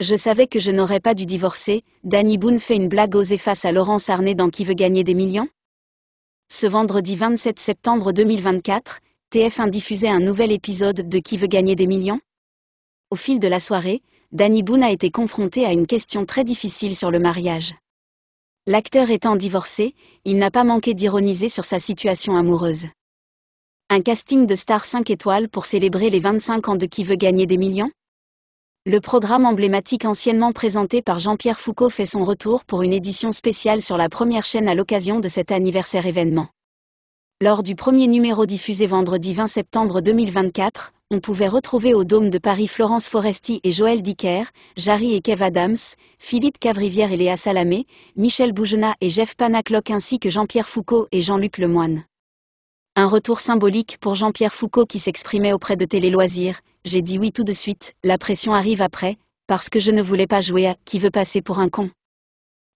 Je savais que je n'aurais pas dû divorcer, Danny Boone fait une blague osée face à Laurence Arnay dans Qui veut gagner des millions Ce vendredi 27 septembre 2024, TF1 diffusait un nouvel épisode de Qui veut gagner des millions Au fil de la soirée, Danny Boone a été confronté à une question très difficile sur le mariage. L'acteur étant divorcé, il n'a pas manqué d'ironiser sur sa situation amoureuse. Un casting de Star 5 étoiles pour célébrer les 25 ans de Qui veut gagner des millions le programme emblématique anciennement présenté par Jean-Pierre Foucault fait son retour pour une édition spéciale sur la première chaîne à l'occasion de cet anniversaire événement. Lors du premier numéro diffusé vendredi 20 septembre 2024, on pouvait retrouver au Dôme de Paris Florence Foresti et Joël Dicker, Jarry et Kev Adams, Philippe Cavrivière et Léa Salamé, Michel Bougenat et Jeff Panacloc ainsi que Jean-Pierre Foucault et Jean-Luc Lemoine. Un retour symbolique pour Jean-Pierre Foucault qui s'exprimait auprès de Télé Loisirs. J'ai dit oui tout de suite, la pression arrive après, parce que je ne voulais pas jouer à Qui veut passer pour un con.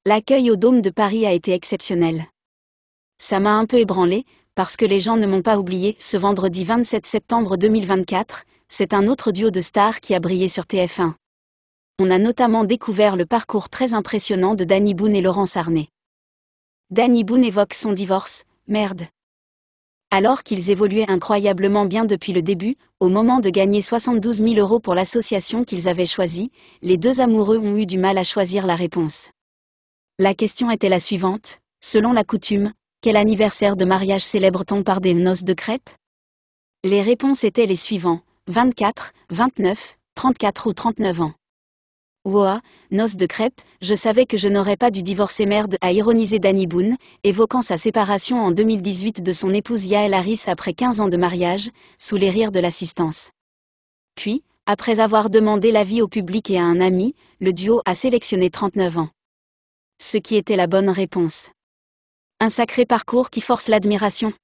L'accueil au Dôme de Paris a été exceptionnel. Ça m'a un peu ébranlé, parce que les gens ne m'ont pas oublié. Ce vendredi 27 septembre 2024, c'est un autre duo de stars qui a brillé sur TF1. On a notamment découvert le parcours très impressionnant de Danny Boone et Laurence Arnay. Danny Boone évoque son divorce, merde alors qu'ils évoluaient incroyablement bien depuis le début, au moment de gagner 72 000 euros pour l'association qu'ils avaient choisie, les deux amoureux ont eu du mal à choisir la réponse. La question était la suivante, selon la coutume, quel anniversaire de mariage célèbre-t-on par des noces de crêpes Les réponses étaient les suivantes, 24, 29, 34 ou 39 ans. « Wow, noce de crêpe, je savais que je n'aurais pas dû divorcer merde, a ironisé Danny Boone, évoquant sa séparation en 2018 de son épouse Yael Harris après 15 ans de mariage, sous les rires de l'assistance. Puis, après avoir demandé l'avis au public et à un ami, le duo a sélectionné 39 ans. Ce qui était la bonne réponse. Un sacré parcours qui force l'admiration.